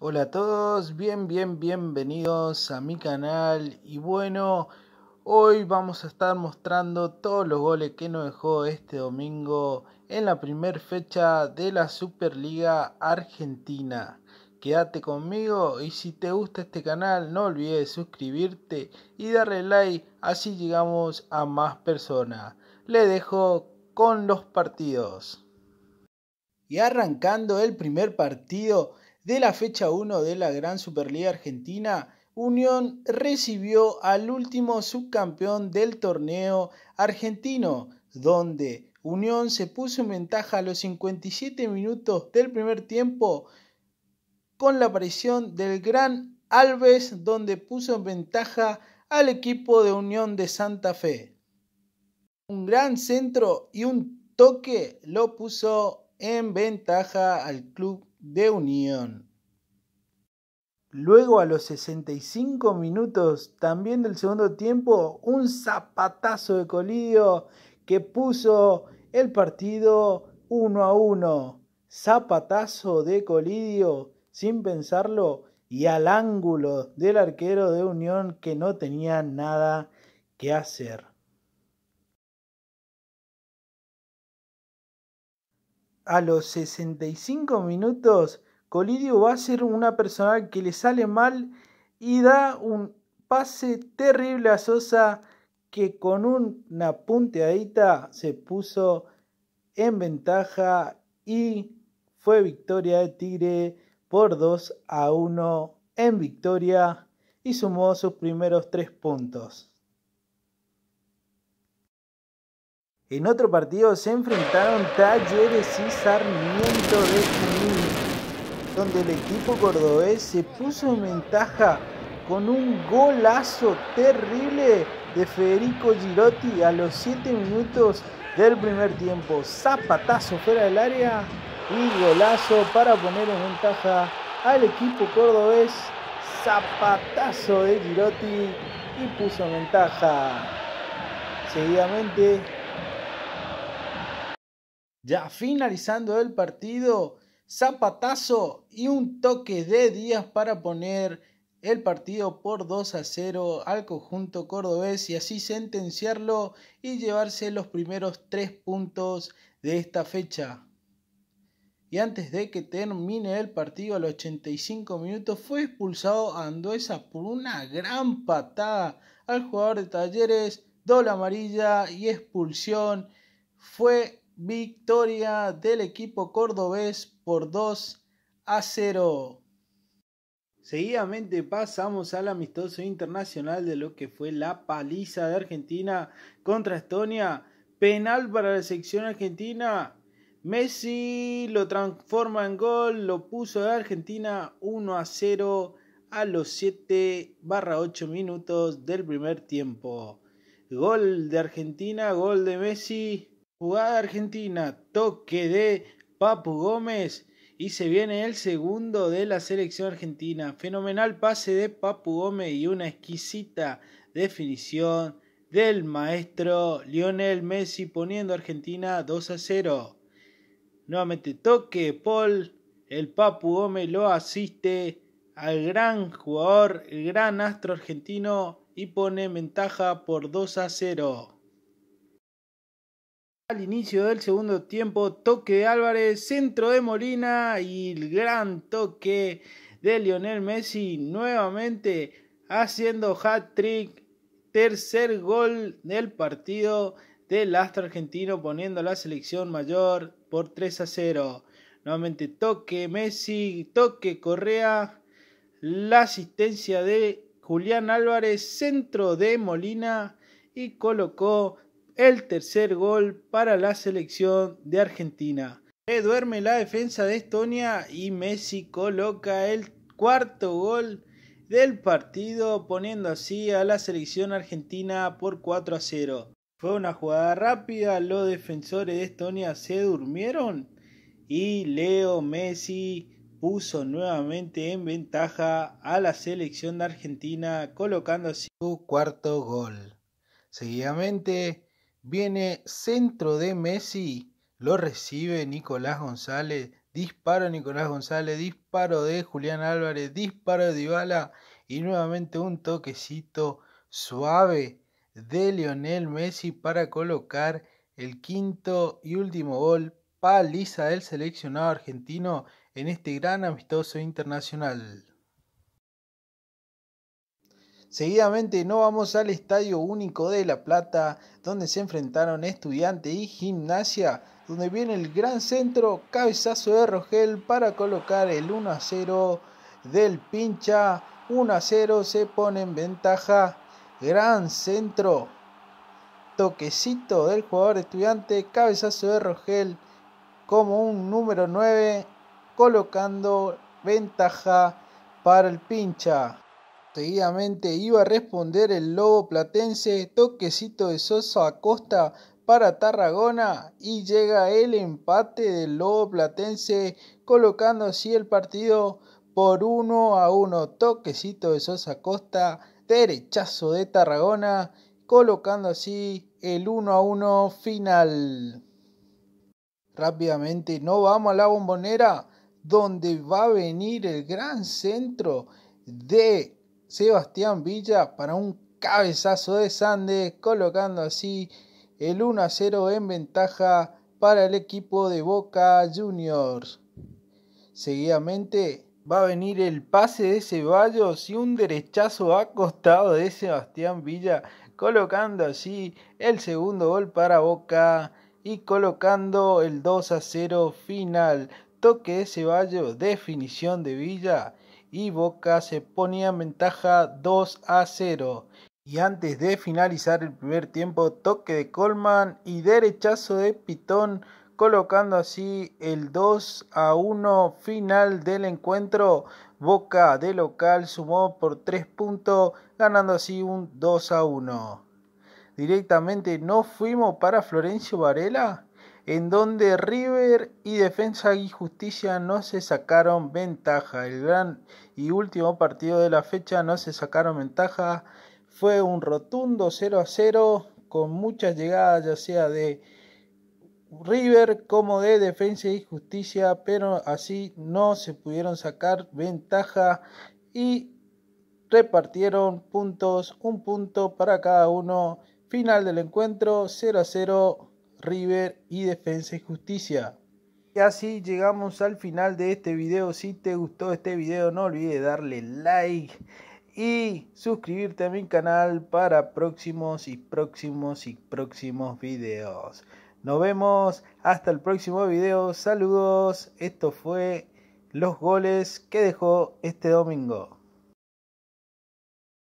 Hola a todos, bien, bien, bienvenidos a mi canal y bueno, hoy vamos a estar mostrando todos los goles que nos dejó este domingo en la primer fecha de la Superliga Argentina. Quédate conmigo y si te gusta este canal no olvides suscribirte y darle like, así llegamos a más personas. Le dejo con los partidos. Y arrancando el primer partido, de la fecha 1 de la Gran Superliga Argentina, Unión recibió al último subcampeón del torneo argentino, donde Unión se puso en ventaja a los 57 minutos del primer tiempo con la aparición del gran Alves, donde puso en ventaja al equipo de Unión de Santa Fe. Un gran centro y un toque lo puso en ventaja al club de unión. Luego a los 65 minutos también del segundo tiempo, un zapatazo de Colidio que puso el partido 1 a 1. Zapatazo de Colidio sin pensarlo y al ángulo del arquero de Unión que no tenía nada que hacer. a los 65 minutos, Colidio va a ser una persona que le sale mal y da un pase terrible a Sosa que con una punteadita se puso en ventaja y fue victoria de Tigre por 2 a 1 en victoria y sumó sus primeros tres puntos. En otro partido se enfrentaron Talleres y Sarmiento de Junín, donde el equipo cordobés se puso en ventaja con un golazo terrible de Federico Girotti a los 7 minutos del primer tiempo. Zapatazo fuera del área y golazo para poner en ventaja al equipo cordobés. Zapatazo de Girotti y puso en ventaja. Seguidamente ya finalizando el partido, zapatazo y un toque de días para poner el partido por 2 a 0 al conjunto cordobés y así sentenciarlo y llevarse los primeros tres puntos de esta fecha. Y antes de que termine el partido a los 85 minutos fue expulsado Andoesa por una gran patada al jugador de Talleres, doble amarilla y expulsión. Fue victoria del equipo cordobés por 2 a 0. Seguidamente pasamos al amistoso internacional de lo que fue la paliza de Argentina contra Estonia. Penal para la sección argentina. Messi lo transforma en gol, lo puso de Argentina 1 a 0 a los 7 barra 8 minutos del primer tiempo. Gol de Argentina, gol de Messi Jugada Argentina, toque de Papu Gómez y se viene el segundo de la selección argentina. Fenomenal pase de Papu Gómez y una exquisita definición del maestro Lionel Messi poniendo a Argentina 2 a 0. Nuevamente toque Paul, el Papu Gómez lo asiste al gran jugador, el gran astro argentino y pone ventaja por 2 a 0. Al inicio del segundo tiempo, toque de Álvarez, centro de Molina y el gran toque de Lionel Messi nuevamente haciendo hat-trick, tercer gol del partido del astro argentino poniendo la selección mayor por 3 a 0. Nuevamente toque Messi, toque Correa, la asistencia de Julián Álvarez, centro de Molina y colocó el tercer gol para la selección de Argentina. Se duerme la defensa de Estonia y Messi coloca el cuarto gol del partido poniendo así a la selección argentina por 4 a 0. Fue una jugada rápida, los defensores de Estonia se durmieron y Leo Messi puso nuevamente en ventaja a la selección de Argentina colocando así su cuarto gol. Seguidamente Viene centro de Messi, lo recibe Nicolás González, disparo Nicolás González, disparo de Julián Álvarez, disparo de Dybala y nuevamente un toquecito suave de Lionel Messi para colocar el quinto y último gol paliza del seleccionado argentino en este gran amistoso internacional. Seguidamente no vamos al Estadio Único de La Plata, donde se enfrentaron Estudiante y Gimnasia, donde viene el gran centro, cabezazo de Rogel para colocar el 1 a 0 del pincha. 1 a 0 se pone en ventaja. Gran centro. Toquecito del jugador estudiante, cabezazo de Rogel como un número 9, colocando ventaja para el pincha. Seguidamente iba a responder el lobo platense, toquecito de Sosa Acosta para Tarragona y llega el empate del lobo platense colocando así el partido por 1 a 1. Toquecito de Sosa Acosta, derechazo de Tarragona colocando así el 1 a 1 final. Rápidamente no vamos a la bombonera donde va a venir el gran centro de Sebastián Villa para un cabezazo de Sandes colocando así el 1 a 0 en ventaja para el equipo de Boca Juniors. Seguidamente va a venir el pase de Ceballos y un derechazo costado de Sebastián Villa, colocando así el segundo gol para Boca y colocando el 2 a 0 final. Toque de Ceballos, definición de Villa y Boca se ponía en ventaja 2 a 0. Y antes de finalizar el primer tiempo, toque de Coleman y derechazo de Pitón, colocando así el 2 a 1 final del encuentro. Boca de local sumó por 3 puntos, ganando así un 2 a 1. Directamente no fuimos para Florencio Varela en donde River y Defensa y Justicia no se sacaron ventaja. El gran y último partido de la fecha no se sacaron ventaja. Fue un rotundo 0 a 0 con muchas llegadas ya sea de River como de Defensa y Justicia, pero así no se pudieron sacar ventaja y repartieron puntos, un punto para cada uno. Final del encuentro 0 a 0 River y Defensa y Justicia. Y así llegamos al final de este video. Si te gustó este video no olvides darle like y suscribirte a mi canal para próximos y próximos y próximos videos. Nos vemos hasta el próximo video. Saludos. Esto fue los goles que dejó este domingo.